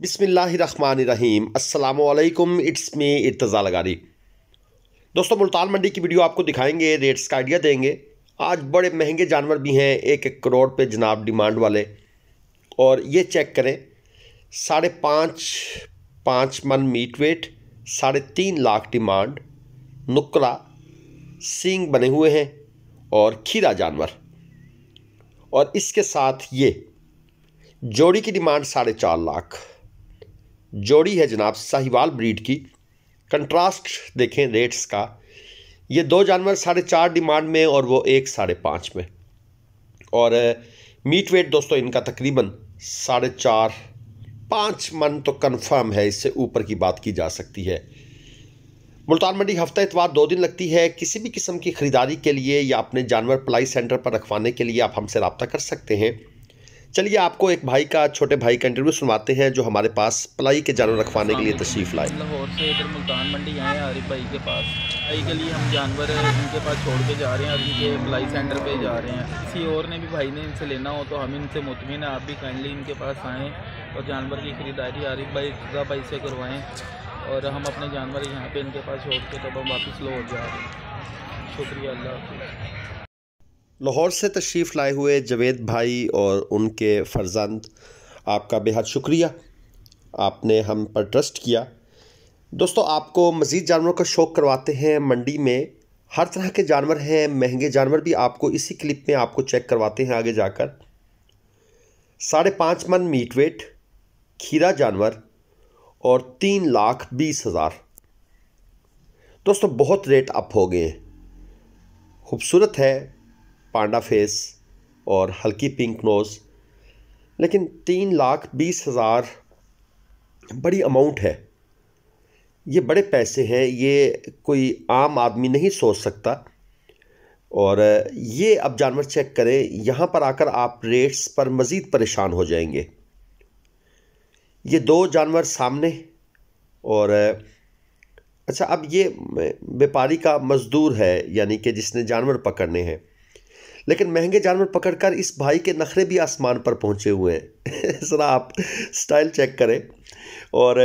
बिसमीम् अल्लाम it's me इतज़ा लगारी दोस्तों मुल्तान मंडी की वीडियो आपको दिखाएंगे रेट्स का आइडिया देंगे आज बड़े महंगे जानवर भी हैं एक एक करोड़ पे जनाब डिमांड वाले और ये चेक करें साढ़े पाँच पाँच मन मीट वेट साढ़े तीन लाख डिमांड नुकरा सींग बने हुए हैं और खीरा जानवर और इसके साथ ये जोड़ी की डिमांड साढ़े चार लाख जोड़ी है जनाब साहिवाल ब्रीड की कंट्रास्ट देखें रेट्स का ये दो जानवर साढ़े चार डिमांड में और वो एक साढ़े पाँच में और मीट वेट दोस्तों इनका तकरीबन साढ़े चार पाँच मन तो कन्फर्म है इससे ऊपर की बात की जा सकती है मुल्तान मंडी हफ्ता इतवार दो दिन लगती है किसी भी किस्म की ख़रीदारी के लिए या अपने जानवर प्लाई सेंटर पर रखवाने के लिए आप हमसे रबता कर सकते हैं चलिए आपको एक भाई का छोटे भाई का इंटरव्यू सुनवाते हैं जो हमारे पास पलाई के जानवर रखवाने के लिए तशरीफ़ लाए लाहौर से इधर मुल्तान मंडी आए आरिफ भाई के पास भाई के लिए हम जानवर इनके पास छोड़ के जा रहे हैं और इनके पलाई सेंटर पे जा रहे हैं किसी और ने भी भाई ने इनसे लेना हो तो हम इनसे मुतमिन आप भी काइंडली इनके पास आएँ और जानवर की ख़रीदारी आरिफ भाई रजा भाई से करवाएँ और हम अपने जानवर यहाँ पर इनके पास छोड़ के तब हम वापस लौट जा रहे हैं शुक्रिया अल्लाह लाहौर से तशरीफ़ लाए हुए जवेद भाई और उनके फर्जंद आपका बेहद शुक्रिया आपने हम पर ट्रस्ट किया दोस्तों आपको मज़ीद जानवरों का शौक़ करवाते हैं मंडी में हर तरह के जानवर हैं महंगे जानवर भी आपको इसी क्लिप में आपको चेक करवाते हैं आगे जाकर साढ़े पाँच मन मीट वेट खीरा जानवर और तीन लाख बीस हज़ार दोस्तों बहुत रेट अप हो गए हैं खूबसूरत है पांडा फेस और हल्की पिंक नोज़ लेकिन तीन लाख बीस हज़ार बड़ी अमाउंट है ये बड़े पैसे हैं ये कोई आम आदमी नहीं सोच सकता और ये अब जानवर चेक करें यहाँ पर आकर आप रेट्स पर मज़ीद परेशान हो जाएंगे ये दो जानवर सामने और अच्छा अब ये व्यापारी का मज़दूर है यानी कि जिसने जानवर पकड़ने हैं लेकिन महंगे जानवर पकड़कर इस भाई के नखरे भी आसमान पर पहुंचे हुए हैं ज़रा आप स्टाइल चेक करें और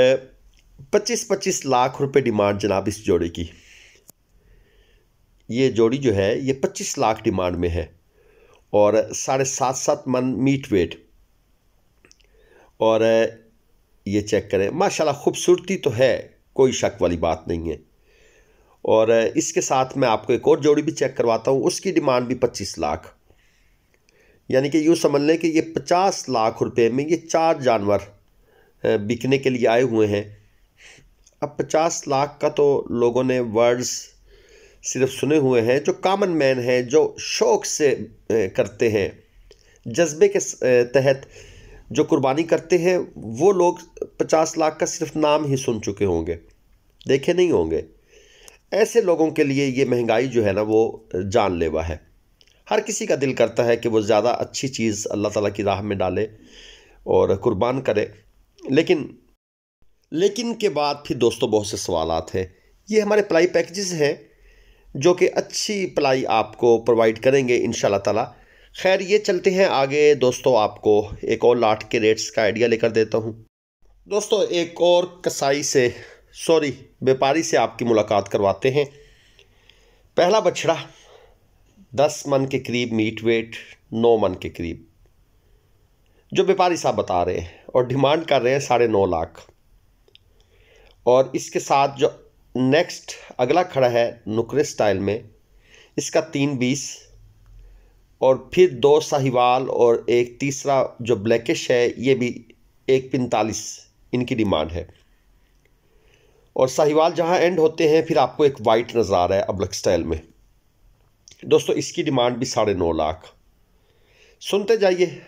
25-25 लाख रुपए डिमांड जनाब इस जोड़े की ये जोड़ी जो है ये 25 लाख डिमांड में है और साढ़े सात सात मन मीट वेट और ये चेक करें माशाल्लाह खूबसूरती तो है कोई शक वाली बात नहीं है और इसके साथ मैं आपको एक और जोड़ी भी चेक करवाता हूँ उसकी डिमांड भी पच्चीस लाख यानी कि यूँ समझ लें कि ये पचास लाख रुपए में ये चार जानवर बिकने के लिए आए हुए हैं अब पचास लाख का तो लोगों ने वर्ड्स सिर्फ सुने हुए हैं जो कामन मैन हैं जो शौक से करते हैं जज्बे के तहत जो कुर्बानी करते हैं वो लोग पचास लाख का सिर्फ नाम ही सुन चुके होंगे देखे नहीं होंगे ऐसे लोगों के लिए ये महंगाई जो है ना वो जानलेवा है हर किसी का दिल करता है कि वो ज़्यादा अच्छी चीज़ अल्लाह ताला की राह में डाले और कुर्बान करे लेकिन लेकिन के बाद फिर दोस्तों बहुत से सवाल हैं ये हमारे प्लाई पैकेजेस हैं जो कि अच्छी प्लाई आपको प्रोवाइड करेंगे इन ताला खैर ये चलते हैं आगे दोस्तों आपको एक और लाठ के रेट्स का आइडिया लेकर देता हूँ दोस्तों एक और कसाई से सॉरी व्यापारी से आपकी मुलाकात करवाते हैं पहला बछड़ा दस मन के करीब मीट वेट नौ मन के करीब जो व्यापारी साहब बता रहे हैं और डिमांड कर रहे हैं साढ़े नौ लाख और इसके साथ जो नेक्स्ट अगला खड़ा है नुकरे स्टाइल में इसका तीन बीस और फिर दो साहिवाल और एक तीसरा जो ब्लैकिश है ये भी एक पैंतालीस इनकी डिमांड है और साहिवाल जहाँ एंड होते हैं फिर आपको एक वाइट नज़र आ रहा है अबलक स्टाइल में दोस्तों इसकी डिमांड भी साढ़े नौ लाख सुनते जाइए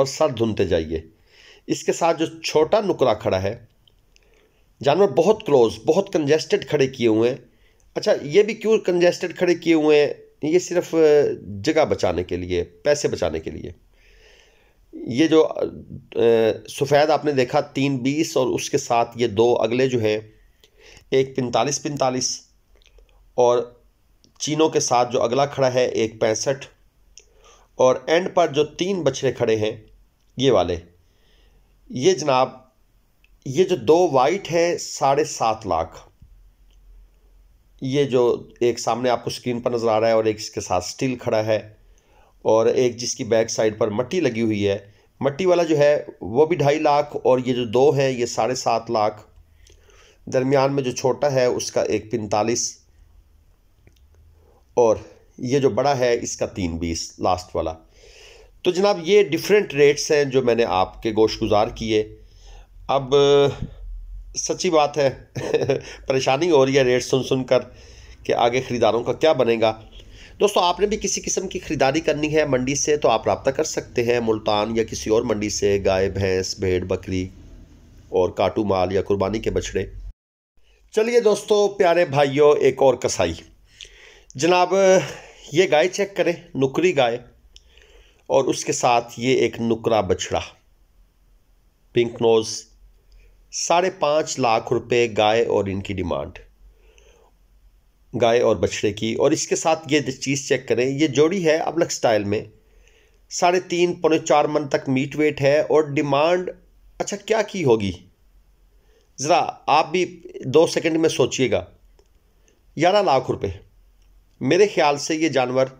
और सर धुनते जाइए इसके साथ जो छोटा नुकरा खड़ा है जानवर बहुत क्लोज बहुत कंजेस्टेड खड़े किए हुए हैं अच्छा ये भी क्यों कंजेस्टेड खड़े किए हुए हैं ये सिर्फ जगह बचाने के लिए पैसे बचाने के लिए ये जो सफ़ेद आपने देखा तीन बीस और उसके साथ ये दो अगले जो है एक पैंतालीस पैंतालीस और चीनों के साथ जो अगला खड़ा है एक पैंसठ और एंड पर जो तीन बछड़े खड़े हैं ये वाले ये जनाब ये जो दो वाइट हैं साढ़े सात लाख ये जो एक सामने आपको स्क्रीन पर नज़र आ रहा है और एक इसके साथ स्टील खड़ा है और एक जिसकी बैक साइड पर मट्टी लगी हुई है मट्टी वाला जो है वो भी ढाई लाख और ये जो दो है ये साढ़े सात लाख दरमियान में जो छोटा है उसका एक पैंतालीस और ये जो बड़ा है इसका तीन बीस लास्ट वाला तो जनाब ये डिफरेंट रेट्स हैं जो मैंने आपके गोश गुजार किए अब सच्ची बात है परेशानी हो रही है रेट सुन सुन कर कि आगे ख़रीदारों का क्या बनेगा दोस्तों आपने भी किसी किस्म की खरीदारी करनी है मंडी से तो आप रबता कर सकते हैं मुल्तान या किसी और मंडी से गाय भैंस भेड़ बकरी और काटू माल या कुर्बानी के बछड़े चलिए दोस्तों प्यारे भाइयों एक और कसाई जनाब ये गाय चेक करें नुकरी गाय और उसके साथ ये एक नुकरा बछड़ा पिंक नोज़ साढ़े पाँच लाख रुपए गाय और इनकी डिमांड गाय और बछड़े की और इसके साथ ये चीज़ चेक करें ये जोड़ी है अबलग स्टाइल में साढ़े तीन पौने चार मन तक मीट वेट है और डिमांड अच्छा क्या की होगी ज़रा आप भी दो सेकंड में सोचिएगा ग्यारह लाख रुपए मेरे ख्याल से ये जानवर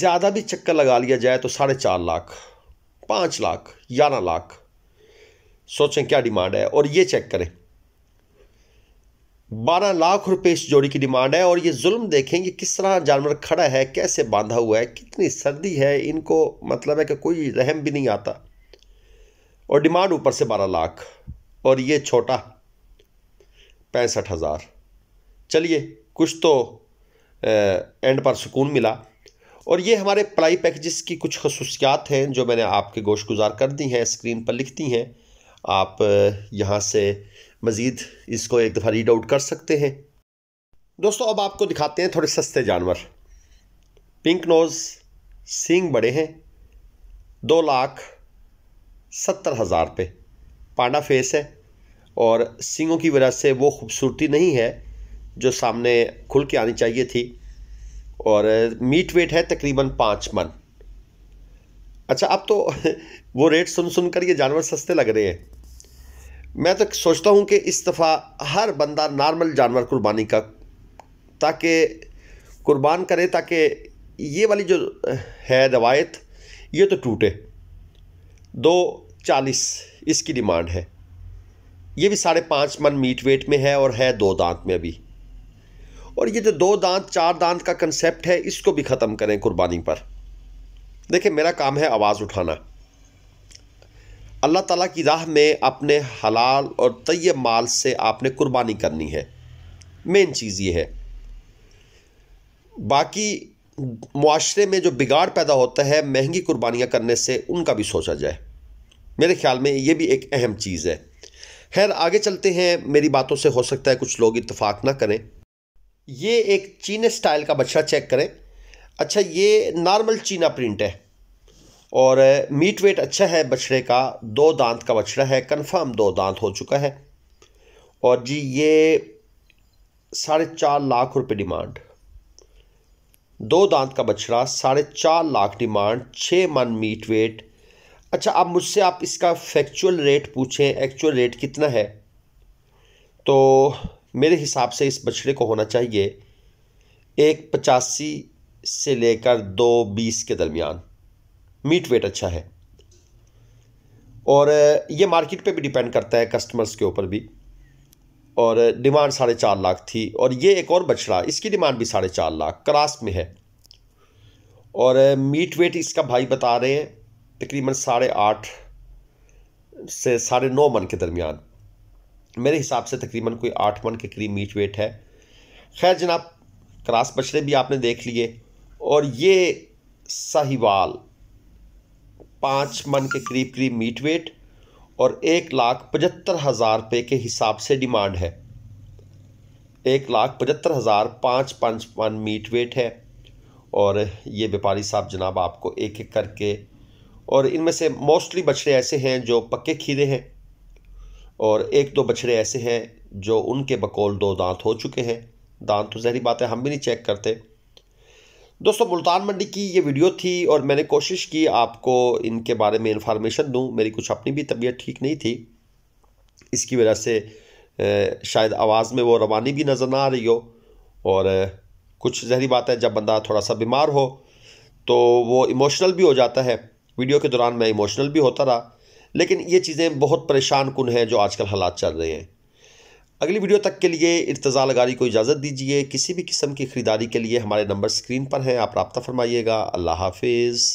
ज़्यादा भी चक्कर लगा लिया जाए तो साढ़े चार लाख पाँच लाख ग्यारह लाख सोचें क्या डिमांड है और ये चेक करें बारह लाख रुपए इस जोड़ी की डिमांड है और ये जुल्म कि किस तरह जानवर खड़ा है कैसे बांधा हुआ है कितनी सर्दी है इनको मतलब है कि कोई रहम भी नहीं आता और डिमांड ऊपर से बारह लाख और ये छोटा पैंसठ हज़ार चलिए कुछ तो एंड पर सुकून मिला और ये हमारे प्लाई पैकेजेस की कुछ खसूसियात हैं जो मैंने आपके गोश गुजार कर दी हैं स्क्रीन पर लिखती हैं आप यहाँ से मज़ीद इसको एक दफ़ा रीड आउट कर सकते हैं दोस्तों अब आपको दिखाते हैं थोड़े सस्ते जानवर पिंक नोज़ सींग बड़े हैं दो लाख सत्तर हज़ार पे पांडा फेस है और सींगों की वजह से वो खूबसूरती नहीं है जो सामने खुल के आनी चाहिए थी और मीट वेट है तकरीबन पाँच मन अच्छा अब तो वो रेट सुन सुन कर ये जानवर सस्ते लग रहे हैं मैं तो सोचता हूँ कि इस दफ़ा हर बंदा नॉर्मल जानवर कुर्बानी का ताकि कुर्बान करे ताकि ये वाली जो है रवायत ये तो टूटे दो चालीस इसकी डिमांड है ये भी साढ़े पाँच मन मीट वेट में है और है दो दांत में अभी और ये जो दो दांत चार दांत का कंसेप्ट है इसको भी ख़त्म करें कुर्बानी पर देखिए मेरा काम है आवाज़ उठाना अल्लाह ताला की राह में अपने हलाल और तय माल से आपने कुर्बानी करनी है मेन चीज़ ये है बाकी माशरे में जो बिगाड़ पैदा होता है महंगी कुर्बानियाँ करने से उनका भी सोचा जाए मेरे ख्याल में ये भी एक अहम चीज़ है खैर आगे चलते हैं मेरी बातों से हो सकता है कुछ लोग इतफाक़ ना करें ये एक चीने स्टाइल का बच्चा चेक करें अच्छा ये नॉर्मल चीना प्रिंट है और मीट वेट अच्छा है बछड़े का दो दांत का बछड़ा है कन्फर्म दो दांत हो चुका है और जी ये साढ़े चार लाख रुपए डिमांड दो दांत का बछड़ा साढ़े चार लाख डिमांड छः मन मीट वेट अच्छा अब मुझसे आप इसका फैक्चुअल रेट पूछें एक्चुअल रेट कितना है तो मेरे हिसाब से इस बछड़े को होना चाहिए एक पचासी से लेकर दो बीस के दरमियान मीट वेट अच्छा है और ये मार्केट पे भी डिपेंड करता है कस्टमर्स के ऊपर भी और डिमांड साढ़े चार लाख थी और ये एक और बछड़ा इसकी डिमांड भी साढ़े चार लाख क्रास में है और मीट वेट इसका भाई बता रहे हैं तकरीबन साढ़े आठ से साढ़े नौ मन के दरमियान मेरे हिसाब से तकरीबन कोई आठ मन के करीब मीट वेट है खैर जनाब क्रास बछड़े भी आपने देख लिए और ये साहिवाल पाँच मन के करीब करीब मीट वेट और एक लाख पचहत्तर हज़ार रुपये के हिसाब से डिमांड है एक लाख पचहत्तर हज़ार पाँच पाँच मन मीट वेट है और ये व्यापारी साहब जनाब आपको एक एक करके और इनमें से मोस्टली बछड़े ऐसे हैं जो पक्के खीरे हैं और एक दो बछड़े ऐसे हैं जो उनके बकौल दो दांत हो चुके हैं दांत तो जहरी बात है हम भी नहीं चेक करते दोस्तों मुल्तान मंडी की ये वीडियो थी और मैंने कोशिश की आपको इनके बारे में इंफॉर्मेशन दूँ मेरी कुछ अपनी भी तबीयत ठीक नहीं थी इसकी वजह से शायद आवाज़ में वो रवानी भी नज़र ना आ रही हो और कुछ जहरी बात है जब बंदा थोड़ा सा बीमार हो तो वो इमोशनल भी हो जाता है वीडियो के दौरान मैं इमोशनल भी होता रहा लेकिन ये चीज़ें बहुत परेशान कन हैं जो आजकल हालात चल रहे हैं अगली वीडियो तक के लिए इर्तज़ा लगारी को इजाज़त दीजिए किसी भी किस्म की ख़रीदारी के लिए हमारे नंबर स्क्रीन पर हैं आप रबता फरमाइएगा अल्लाह हाफिज़